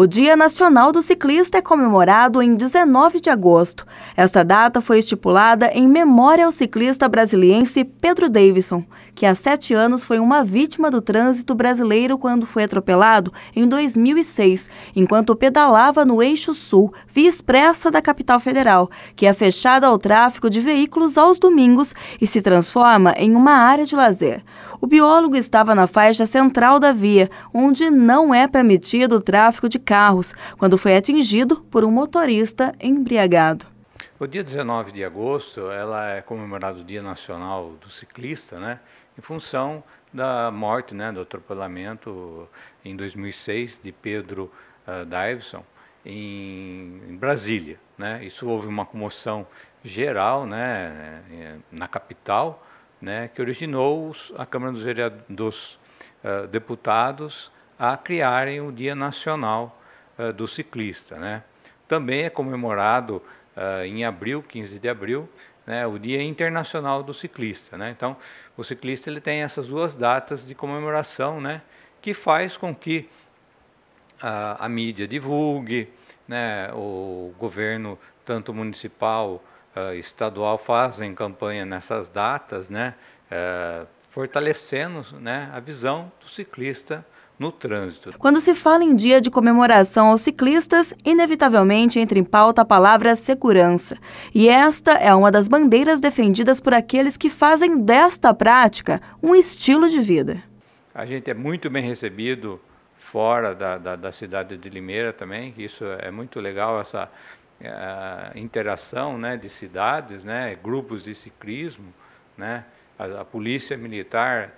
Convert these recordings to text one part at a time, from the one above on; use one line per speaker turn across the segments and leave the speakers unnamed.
O Dia Nacional do Ciclista é comemorado em 19 de agosto. Esta data foi estipulada em memória ao ciclista brasiliense Pedro Davidson, que há sete anos foi uma vítima do trânsito brasileiro quando foi atropelado em 2006, enquanto pedalava no Eixo Sul, via expressa da capital federal, que é fechada ao tráfego de veículos aos domingos e se transforma em uma área de lazer. O biólogo estava na faixa central da via, onde não é permitido o tráfego de carros, quando foi atingido por um motorista embriagado.
O dia 19 de agosto, ela é comemorado o Dia Nacional do Ciclista, né? Em função da morte, né, do atropelamento em 2006 de Pedro uh, Davidson em, em Brasília, né? Isso houve uma comoção geral, né, eh, na capital, né, que originou a Câmara dos, dos uh, ah, Deputados a criarem o Dia Nacional uh, do Ciclista. Né? Também é comemorado uh, em abril, 15 de abril, né, o Dia Internacional do Ciclista. Né? Então, o ciclista ele tem essas duas datas de comemoração, né, que faz com que uh, a mídia divulgue, né, o governo, tanto municipal, uh, estadual, fazem campanha nessas datas, né, eh, fortalecendo né, a visão do ciclista no trânsito. Quando
se fala em dia de comemoração aos ciclistas, inevitavelmente entra em pauta a palavra segurança. E esta é uma das bandeiras defendidas por aqueles que fazem desta prática um estilo de vida.
A gente é muito bem recebido fora da, da, da cidade de Limeira também, isso é muito legal, essa eh, interação né, de cidades, né, grupos de ciclismo, né, a, a polícia militar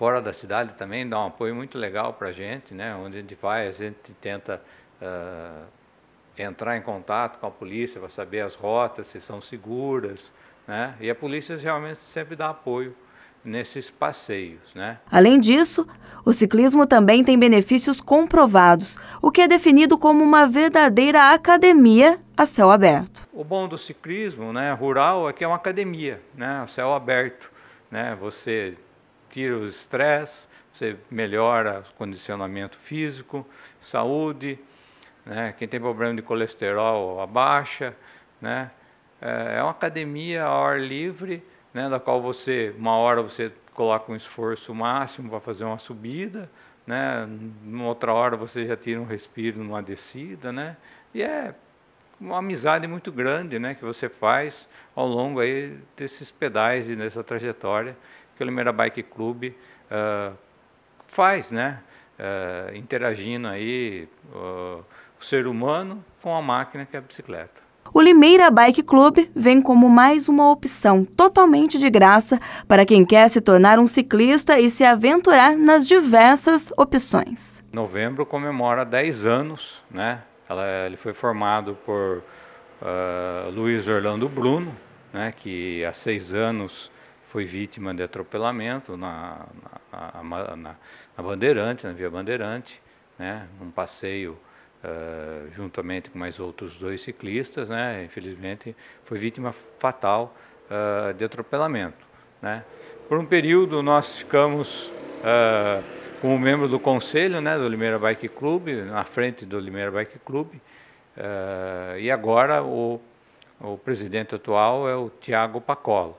fora da cidade também dá um apoio muito legal para a gente, né? Onde a gente vai, a gente tenta uh, entrar em contato com a polícia para saber as rotas, se são seguras, né? E a polícia realmente sempre dá apoio nesses passeios, né?
Além disso, o ciclismo também tem benefícios comprovados, o que é definido como uma verdadeira academia a céu aberto.
O bom do ciclismo, né, rural, é que é uma academia, né, a céu aberto, né? Você tira o estresse, você melhora o condicionamento físico, saúde, né? quem tem problema de colesterol abaixa, né? É, é uma academia ao ar livre, né, da qual você, uma hora você coloca um esforço máximo para fazer uma subida, né? outra hora você já tira um respiro numa descida, né? E é uma amizade muito grande, né, que você faz ao longo aí desses pedais e dessa trajetória que o Limeira Bike Club uh, ah, faz, né? Uh, interagindo aí uh, o ser humano com a máquina que é a bicicleta.
O Limeira Bike Club vem como mais uma opção totalmente de graça para quem quer se tornar um ciclista e se aventurar nas diversas opções.
Novembro comemora 10 anos, né? Ela, ele foi formado por uh, Luiz Orlando Bruno, né? Que há seis anos foi vítima de atropelamento na, na, na, na Bandeirante, na Via Bandeirante, né, num passeio uh, juntamente com mais outros dois ciclistas, né, infelizmente foi vítima fatal uh, de atropelamento. Né. Por um período nós ficamos uh, eh, como membro do conselho né, do Limeira Bike Club, na frente do Limeira Bike Club, e agora o, o presidente atual é o Tiago Pacolo.